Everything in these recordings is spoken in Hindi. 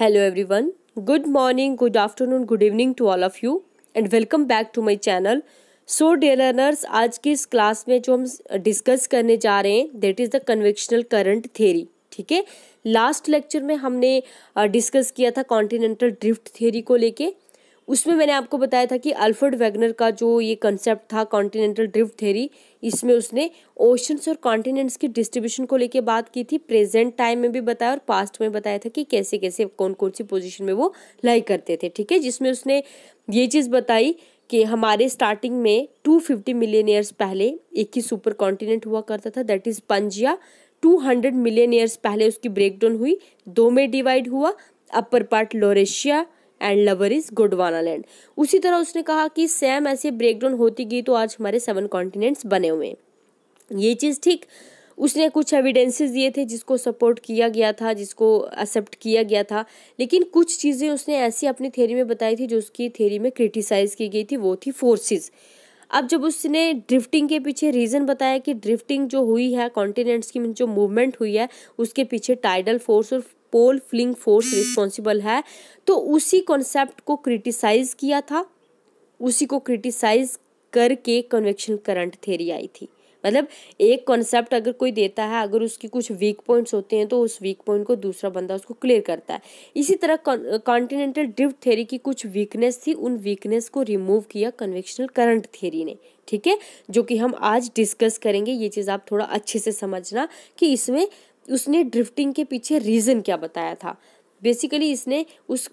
hello everyone good morning good afternoon good evening to all of you and welcome back to my channel so dear learners आज की इस क्लास में जो हम डिस्कस करने जा रहे हैं that is the convectional current theory ठीक है लास्ट लेक्चर में हमने डिस्कस किया था कॉन्टिनेंटल ड्रिफ्ट थेरी को लेके उसमें मैंने आपको बताया था कि अल्फर्ड वेगनर का जो ये कंसेप्ट था कॉन्टिनेंटल ड्रिफ्ट थेरी इसमें उसने ओशंस और कॉन्टिनेंट्स की डिस्ट्रीब्यूशन को लेके बात की थी प्रेजेंट टाइम में भी बताया और पास्ट में बताया था कि कैसे कैसे कौन कौन सी पोजिशन में वो लाई करते थे ठीक है जिसमें उसने ये चीज़ बताई कि हमारे स्टार्टिंग में टू फिफ्टी मिलियन ईयर्स पहले एक ही सुपर कॉन्टिनेंट हुआ करता था that is Pangaea two hundred million years पहले उसकी ब्रेकडाउन हुई दो में डिवाइड हुआ upper part Laurasia and lower is Gondwana land उसी तरह उसने कहा कि सेम ऐसे ब्रेकडाउन होती गई तो आज हमारे सेवन कॉन्टिनेंट्स बने हुए ये चीज़ ठीक उसने कुछ एविडेंसेस दिए थे जिसको सपोर्ट किया गया था जिसको एक्सेप्ट किया गया था लेकिन कुछ चीज़ें उसने ऐसी अपनी थेरी में बताई थी जो उसकी थेरी में क्रिटिसाइज की गई थी वो थी फोर्सेस अब जब उसने ड्रिफ्टिंग के पीछे रीज़न बताया कि ड्रिफ्टिंग जो हुई है कॉन्टिनेंट्स की जो मूवमेंट हुई है उसके पीछे टाइडल फोर्स और पोल फ्लिंग फोर्स रिस्पॉन्सिबल है तो उसी कॉन्सेप्ट को क्रिटिसाइज किया था उसी को क्रिटिसाइज करके कन्वेक्शन करंट थेरी आई थी मतलब एक कॉन्सेप्ट अगर कोई देता है अगर उसकी कुछ वीक पॉइंट्स होते हैं तो उस वीक पॉइंट को दूसरा बंदा उसको क्लियर करता है इसी तरह कॉन्टिनेंटल ड्रिफ्ट थेरी की कुछ वीकनेस थी उन वीकनेस को रिमूव किया कन्वेक्शनल करंट थेरी ने ठीक है जो कि हम आज डिस्कस करेंगे ये चीज़ आप थोड़ा अच्छे से समझना कि इसमें उसने ड्रिफ्टिंग के पीछे रीज़न क्या बताया था बेसिकली इसने उस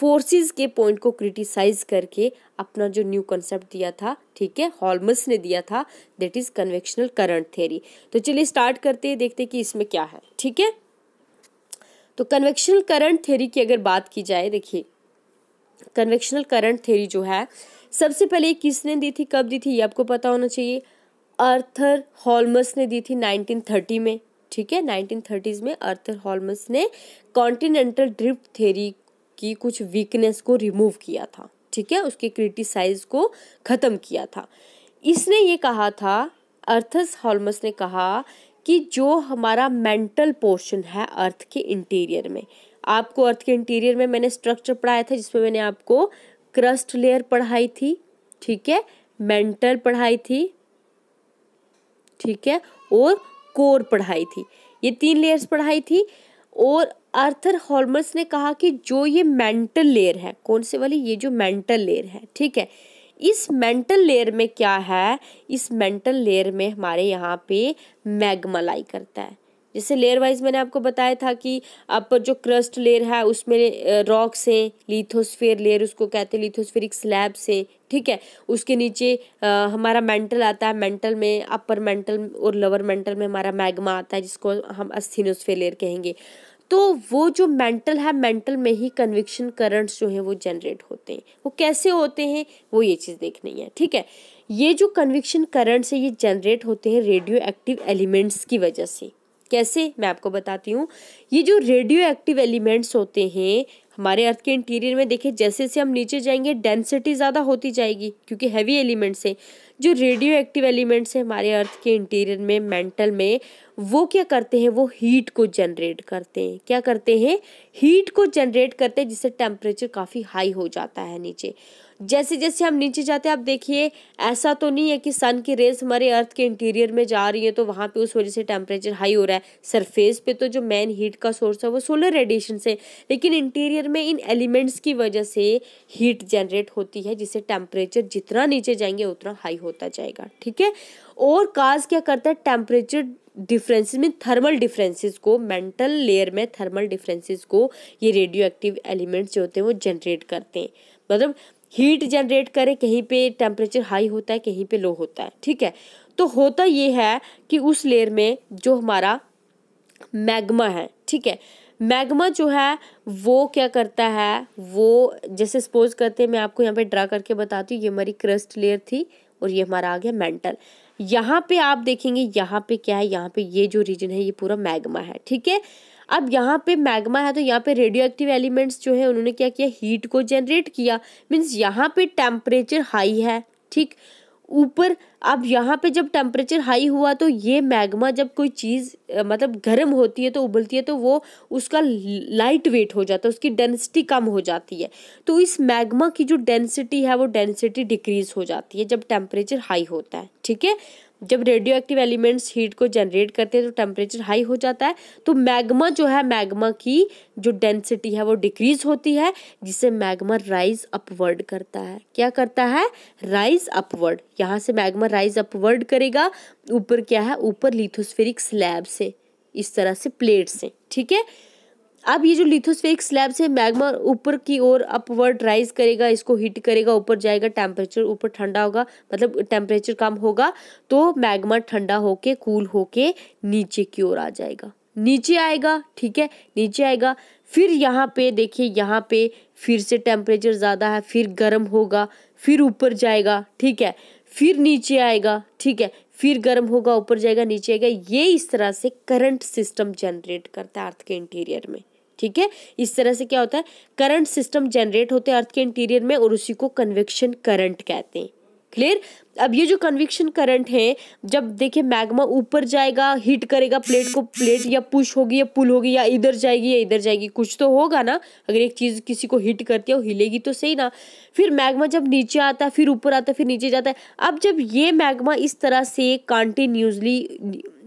फोर्सेस के पॉइंट को क्रिटिसाइज करके अपना जो न्यू कंसेप्ट दिया था ठीक है हॉलमस ने दिया था that is convectional current theory तो चलिए स्टार्ट करते हैं देखते हैं कि इसमें क्या है ठीक है तो कन्वेक्शनल करंट थ्योरी की अगर बात की जाए देखिए कन्वेक्शनल करंट थ्योरी जो है सबसे पहले किसने दी थी कब दी थी ये आपको पता होना चाहिए अर्थर हॉलमस ने दी थी 1930 में ठीक है 1930s में अर्थर हॉलमस ने कॉन्टिनेंटल ड्रिफ्ट थेरी की कुछ वीकनेस को रिमूव किया था ठीक है उसके क्रिटिसाइज को ख़त्म किया था इसने ये कहा था अर्थस हॉलमस ने कहा कि जो हमारा मेंटल पोर्शन है अर्थ के इंटीरियर में आपको अर्थ के इंटीरियर में मैंने स्ट्रक्चर पढ़ाया था जिसमें मैंने आपको क्रस्ट लेयर पढ़ाई थी ठीक है मेंटल पढ़ाई थी ठीक है और कोर पढ़ाई थी ये तीन लेयर्स पढ़ाई थी और आर्थर हॉलमर्स ने कहा कि जो ये मेंटल लेयर है कौन से वाली ये जो मेंटल लेयर है ठीक है इस मेंटल लेयर में क्या है इस मेंटल लेयर में हमारे यहाँ पे मैग्मा लाई करता है जैसे लेयर वाइज मैंने आपको बताया था कि आप जो क्रस्ट लेयर है उसमें रॉक्स हैं लिथोस्फेयर लेयर उसको कहते हैं लिथोस्फेरिक स्लैब्स हैं ठीक है उसके नीचे आ, हमारा मेंटल आता है मेंटल में अपर मेंटल और लोअर मेंटल में हमारा मैग्मा आता है जिसको हम अस्थिनोस्फेयर लेयर कहेंगे तो वो जो मेंटल है मेंटल में ही कन्विक्शन करंट्स जो हैं वो जनरेट होते हैं वो कैसे होते हैं वो ये चीज़ देखनी है ठीक है ये जो कन्विक्शन करंट्स है ये जनरेट होते हैं रेडियो एक्टिव एलिमेंट्स की वजह से कैसे मैं आपको बताती हूँ ये जो रेडियो एक्टिव एलिमेंट्स होते हैं हमारे अर्थ के इंटीरियर में देखें जैसे जैसे हम नीचे जाएंगे डेंसिटी ज़्यादा होती जाएगी क्योंकि हैवी एलिमेंट्स हैं जो रेडियो एक्टिव एलिमेंट्स हैं हमारे अर्थ के इंटीरियर में मेंटल में वो क्या करते हैं वो हीट को जनरेट करते हैं क्या करते हैं हीट को जनरेट करते हैं जिससे टेम्परेचर काफ़ी हाई हो जाता है नीचे जैसे जैसे हम नीचे जाते हैं आप देखिए ऐसा तो नहीं है कि सन की रेज हमारे अर्थ के इंटीरियर में जा रही है तो वहाँ पे उस वजह से टेम्परेचर हाई हो रहा है सरफेस पे तो जो मेन हीट का सोर्स है वो सोलर रेडिएशन से लेकिन इंटीरियर में इन एलिमेंट्स की वजह से हीट जनरेट होती है जिससे टेम्परेचर जितना नीचे जाएंगे उतना हाई होता जाएगा ठीक है और काज क्या करता है टेम्परेचर डिफरेंसेस में थर्मल डिफरेंसेस को मेंटल लेयर में थर्मल डिफरेंसेस को ये रेडियो एक्टिव एलिमेंट्स जो होते हैं वो जनरेट करते हैं मतलब हीट जनरेट करे कहीं पे टेम्परेचर हाई होता है कहीं पे लो होता है ठीक है तो होता ये है कि उस लेयर में जो हमारा मैग्मा है ठीक है मैग्मा जो है वो क्या करता है वो जैसे सपोज करते हैं मैं आपको यहाँ पे ड्रा करके बताती हूँ ये हमारी क्रस्ट लेयर थी और ये हमारा आ गया मेंटल यहाँ पे आप देखेंगे यहाँ पे क्या है यहाँ पे ये जो रीजन है ये पूरा मैग्मा है ठीक है अब यहाँ पे मैग्मा है तो यहाँ पे रेडियो एक्टिव एलिमेंट्स जो है उन्होंने क्या किया हीट को जनरेट किया मीन्स यहाँ पे टेम्परेचर हाई है ठीक ऊपर अब यहाँ पे जब टेम्परेचर हाई हुआ तो ये मैग्मा जब कोई चीज़ मतलब गर्म होती है तो उबलती है तो वो उसका लाइट वेट हो जाता है उसकी डेंसिटी कम हो जाती है तो इस मैग्मा की जो डेंसिटी है वो डेंसिटी डिक्रीज़ हो जाती है जब टेम्परेचर हाई होता है ठीक है जब रेडियो एक्टिव एलिमेंट्स हीट को जनरेट करते हैं तो टेम्परेचर हाई हो जाता है तो मैग्मा जो है मैग्मा की जो डेंसिटी है वो डिक्रीज होती है जिससे मैग्मा राइज अपवर्ड करता है क्या करता है राइज अपवर्ड यहाँ से मैग्मा राइज अपवर्ड करेगा ऊपर क्या है ऊपर लिथोस्फेरिक स्लैब से इस तरह से प्लेट से ठीक है अब ये जो लिथोस्फेरिक स्लैब्स है मैग्मा ऊपर की ओर अपवर्ड राइज करेगा इसको हीट करेगा ऊपर जाएगा टेम्परेचर ऊपर ठंडा होगा मतलब टेम्परेचर कम होगा तो मैग्मा ठंडा होके कूल होके नीचे की ओर आ जाएगा नीचे आएगा ठीक है नीचे आएगा फिर यहाँ पे देखिए यहाँ पे फिर से टेम्परेचर ज़्यादा है फिर गर्म होगा फिर ऊपर जाएगा ठीक है फिर नीचे आएगा ठीक है फिर गर्म होगा ऊपर जाएगा नीचे आएगा ये इस तरह से करंट सिस्टम जनरेट करता है अर्थ के इंटीरियर में ठीक है इस तरह से क्या होता है करंट सिस्टम जनरेट होते हैं अर्थ के इंटीरियर में और उसी को कन्वेक्शन करंट कहते हैं क्लियर अब ये जो कन्विक्शन करंट है जब देखिए मैग्मा ऊपर जाएगा हीट करेगा प्लेट को प्लेट या पुश होगी या पुल होगी या इधर जाएगी या इधर जाएगी कुछ तो होगा ना अगर एक चीज़ किसी को हीट करती है वो हिलेगी तो सही ना फिर मैग्मा जब नीचे आता है फिर ऊपर आता है फिर नीचे जाता है अब जब ये मैग्मा इस तरह से कंटिन्यूसली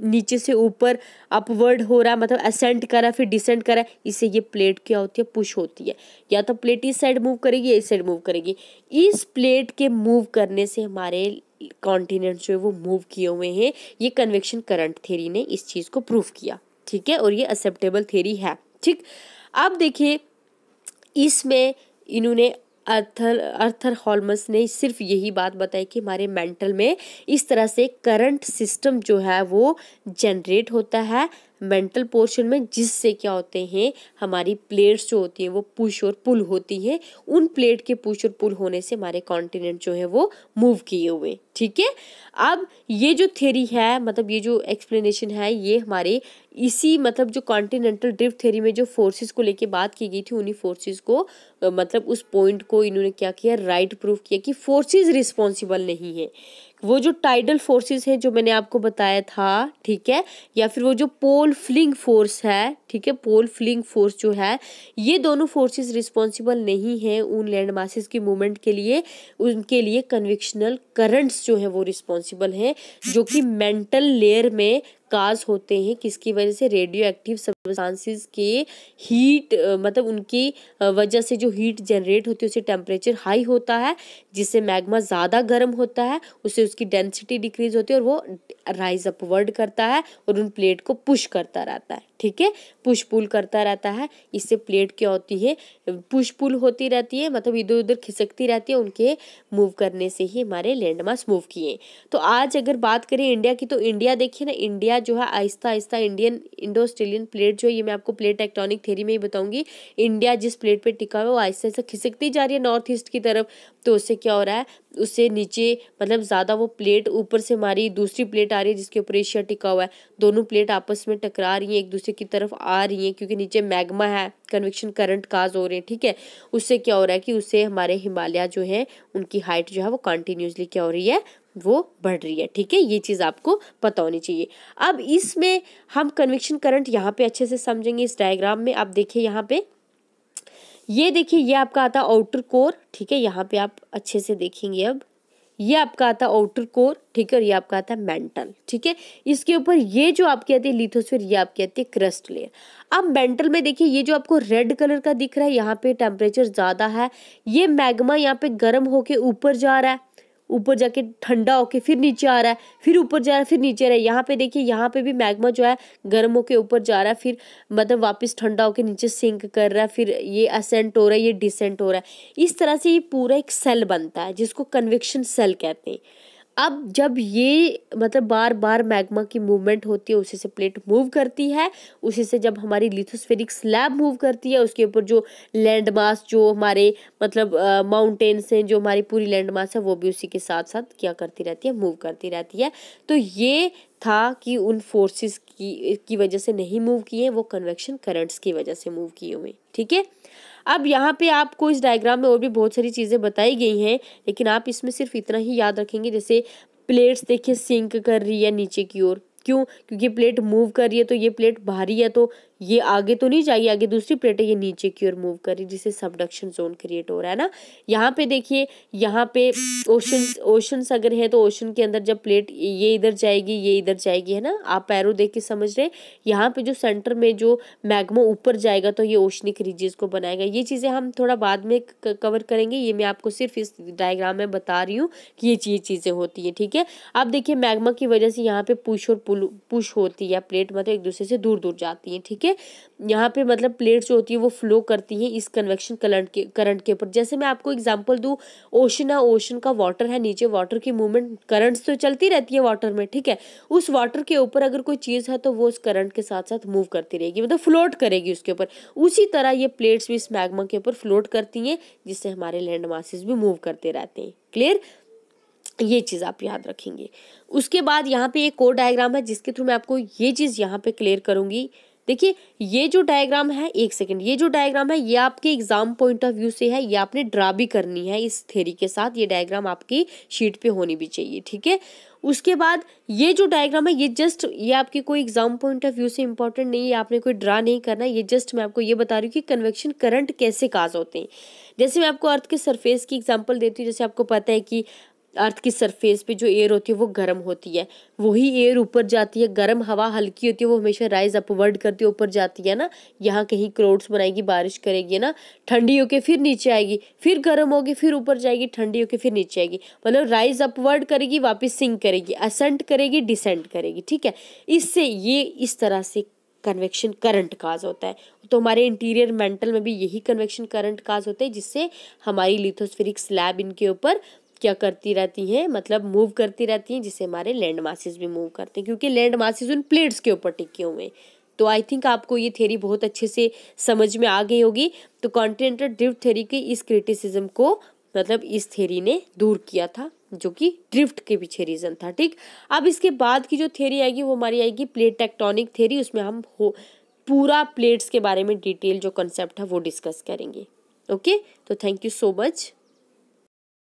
नीचे से ऊपर अपवर्ड हो रहा है मतलब असेंट कर रहा है फिर डिसेंट कर रहा है इससे ये प्लेट क्या होती है पुश होती है या तो प्लेट इस साइड मूव करेगी या इस साइड मूव करेगी इस प्लेट के मूव करने से हमारे कॉन्टिनेंट जो है वो मूव किए हुए हैं ये कन्वेक्शन करंट थेरी ने इस चीज़ को प्रूव किया ठीक है और ये एक्सेप्टेबल थेरी है ठीक अब देखिए इसमें इन्होंने अर्थर अर्थर हॉलमस ने सिर्फ यही बात बताई कि हमारे मेंटल में इस तरह से करंट सिस्टम जो है वो जनरेट होता है मेंटल पोर्शन में जिससे क्या होते हैं हमारी प्लेट्स जो होती हैं वो पुश और पुल होती हैं उन प्लेट के पुश और पुल होने से हमारे कॉन्टिनेंट जो है वो मूव किए हुए ठीक है अब ये जो थेरी है मतलब ये जो एक्सप्लेनेशन है ये हमारे इसी मतलब जो कॉन्टिनेंटल ड्रिफ्ट थेरी में जो फोर्सेस को लेके बात की गई थी उन्हीं फोर्सेस को मतलब उस पॉइंट को इन्होंने क्या किया राइट प्रूफ किया कि फोर्सेस रिस्पॉन्सिबल नहीं है वो जो टाइडल फोर्सेस हैं जो मैंने आपको बताया था ठीक है या फिर वो जो पोल फ्लिंग फोर्स है ठीक है पोल फ्लिंग फोर्स जो है ये दोनों फोर्सेस रिस्पॉन्सिबल नहीं हैं उन लैंड मासेस की मूवमेंट के लिए उनके लिए कन्विक्शनल करंट्स जो है वो रिस्पॉन्सिबल हैं जो कि मेंटल लेयर में काज होते हैं किसकी वजह से रेडियो एक्टिव सब्सटेंसेस के हीट मतलब उनकी वजह से जो हीट जनरेट होती है उससे टेम्परेचर हाई होता है जिससे मैग्मा ज़्यादा गर्म होता है उससे उसकी डेंसिटी डिक्रीज होती है और वो राइज अपवर्ड करता है और उन प्लेट को पुश करता रहता है ठीक है पुश पुल करता रहता है इससे प्लेट क्या होती है पुश पुल होती रहती है मतलब इधर उधर खिसकती रहती है उनके मूव करने से ही हमारे लैंडमार्क मूव किए तो आज अगर बात करें इंडिया की तो इंडिया देखिए ना इंडिया जो है आहिस्ता आहिस्ता इंडियन इंडो ऑस्ट्रेलियन प्लेट जो है ये मैं आपको प्लेट टेक्टोनिक थेरी में ही बताऊंगी इंडिया जिस प्लेट पे टिका हुआ है वो आहिस्ता आहिस्ता खिसकती जा रही है नॉर्थ ईस्ट की तरफ तो उससे क्या हो रहा है उससे नीचे मतलब ज़्यादा वो प्लेट ऊपर से हमारी दूसरी प्लेट आ रही है जिसके ऊपर एशिया टिका हुआ है दोनों प्लेट आपस में टकरा रही हैं एक दूसरे की तरफ आ रही हैं क्योंकि नीचे मैग्मा है कन्वेक्शन करंट काज हो रहे हैं ठीक है उससे क्या हो रहा है कि उससे हमारे हिमालय जो है उनकी हाइट जो है वो कंटिन्यूसली क्या हो रही है वो बढ़ रही है ठीक है ये चीज़ आपको पता होनी चाहिए अब इसमें हम कन्वेक्शन करंट यहाँ पे अच्छे से समझेंगे इस डायग्राम में आप देखिए यहाँ पे ये देखिए ये आपका आता आउटर कोर ठीक है यहाँ पे आप अच्छे से देखेंगे अब ये आपका आता आउटर कोर ठीक है और ये आपका आता है मेंटल ठीक है इसके ऊपर ये जो आपकी आती है लिथोस्फीयर ये आपकी आती है क्रस्ट लेयर अब मेंटल में देखिए ये जो आपको रेड कलर का दिख रहा है यहाँ पे टेम्परेचर ज़्यादा है ये मैग्मा यहाँ पे गर्म होके ऊपर जा रहा है ऊपर जाके ठंडा होके फिर नीचे आ रहा है फिर ऊपर जा रहा है फिर नीचे रहा है यहाँ पे देखिए यहाँ पे भी मैग्मा जो है गर्म होके ऊपर जा रहा है फिर मतलब वापस ठंडा होके नीचे सिंक कर रहा है फिर ये असेंट हो रहा है ये डिसेंट हो रहा है इस तरह से ये पूरा एक सेल बनता है जिसको कन्वेक्शन सेल कहते हैं अब जब ये मतलब बार बार मैग्मा की मूवमेंट होती है उसी से प्लेट मूव करती है उसी से जब हमारी लिथोस्फेरिक स्लैब मूव करती है उसके ऊपर जो लैंड मास जो हमारे मतलब माउंटेन्स हैं जो हमारी पूरी लैंड मास है वो भी उसी के साथ साथ क्या करती रहती है मूव करती रहती है तो ये था कि उन फोर्सेस की की वजह से नहीं मूव किए वो कन्वेक्शन करंट्स की वजह से मूव किए हुए ठीक है अब यहाँ पे आपको इस डायग्राम में और भी बहुत सारी चीज़ें बताई गई हैं लेकिन आप इसमें सिर्फ इतना ही याद रखेंगे जैसे प्लेट्स देखिए सिंक कर रही है नीचे की ओर क्यों क्योंकि प्लेट मूव कर रही है तो ये प्लेट भारी है तो ये आगे तो नहीं जाइए आगे दूसरी है ये नीचे की ओर मूव करी जिससे सबडक्शन जोन क्रिएट हो रहा है ना यहाँ पे देखिए यहाँ पे ओशन ओशंस अगर है तो ओशन के अंदर जब प्लेट ये इधर जाएगी ये इधर जाएगी है ना आप पैरों देख के समझ रहे हैं यहाँ पे जो सेंटर में जो मैग्मा ऊपर जाएगा तो ये ओशनिक रीजेस को बनाएगा ये चीज़ें हम थोड़ा बाद में कवर करेंगे ये मैं आपको सिर्फ इस डायग्राम में बता रही हूँ कि ये ये चीज़ें होती हैं ठीक है अब देखिए मैगमा की वजह से यहाँ पे पुश और पुल पुश होती है प्लेट मतलब एक दूसरे से दूर दूर जाती है ठीक है है यहाँ पे मतलब प्लेट्स जो होती है वो फ्लो करती हैं इस कन्वेक्शन करंट के करंट के ऊपर जैसे मैं आपको एग्जांपल दूँ ओशन है ओशन का वाटर है नीचे वाटर की मूवमेंट करंट्स तो चलती रहती है वाटर में ठीक है उस वाटर के ऊपर अगर कोई चीज़ है तो वो उस करंट के साथ साथ मूव करती रहेगी मतलब फ्लोट करेगी उसके ऊपर उसी तरह ये प्लेट्स भी इस मैगमा के ऊपर फ्लोट करती हैं जिससे हमारे लैंड मासिस भी मूव करते रहते हैं क्लियर ये चीज़ आप याद रखेंगे उसके बाद यहाँ पे एक और डायग्राम है जिसके थ्रू मैं आपको ये चीज़ यहाँ पे क्लियर करूँगी देखिए ये जो डायग्राम है एक सेकेंड ये जो डायग्राम है ये आपके एग्जाम पॉइंट ऑफ व्यू से है ये आपने ड्रा भी करनी है इस थेरी के साथ ये डायग्राम आपकी शीट पे होनी भी चाहिए ठीक है उसके बाद ये जो डायग्राम है ये जस्ट ये आपके कोई एग्जाम पॉइंट ऑफ व्यू से इंपॉर्टेंट नहीं है आपने कोई ड्रा नहीं करना ये जस्ट मैं आपको ये बता रही हूँ कि कन्वेक्शन करंट कैसे काज होते हैं जैसे मैं आपको अर्थ के सरफेस की एग्जाम्पल देती हूँ जैसे आपको पता है कि अर्थ की सरफेस पे जो एयर होती है वो गर्म होती है वही एयर ऊपर जाती है गर्म हवा हल्की होती है वो हमेशा राइज अपवर्ड करती है ऊपर जाती है ना यहाँ कहीं क्रोड्स बनाएगी बारिश करेगी ना ठंडी होके फिर नीचे आएगी फिर गर्म होगी फिर ऊपर जाएगी ठंडी होके फिर नीचे आएगी मतलब राइज अपवर्ड करेगी वापस सिंक करेगी असेंट करेगी डिसेंट करेगी ठीक है इससे ये इस तरह से कन्वेक्शन करंट काज होता है तो हमारे इंटीरियर मेंटल में भी यही कन्वेक्शन करंट काज होता है जिससे हमारी लिथोस्फेरिक स्लैब इनके ऊपर क्या करती रहती हैं मतलब मूव करती रहती हैं जिससे हमारे लैंड मासेस भी मूव करते हैं क्योंकि लैंड मासेस उन प्लेट्स के ऊपर टिके हुए हैं तो आई थिंक आपको ये थेरी बहुत अच्छे से समझ में आ गई होगी तो कॉन्टिनेंटल ड्रिफ्ट थेरी के इस क्रिटिसिज्म को मतलब इस थेरी ने दूर किया था जो कि ड्रिफ्ट के पीछे रीज़न था ठीक अब इसके बाद की जो थेरी आएगी वो हमारी आएगी प्लेट टेक्टोनिक थेरी उसमें हम हो पूरा प्लेट्स के बारे में डिटेल जो कंसेप्ट है वो डिस्कस करेंगे ओके तो थैंक यू सो मच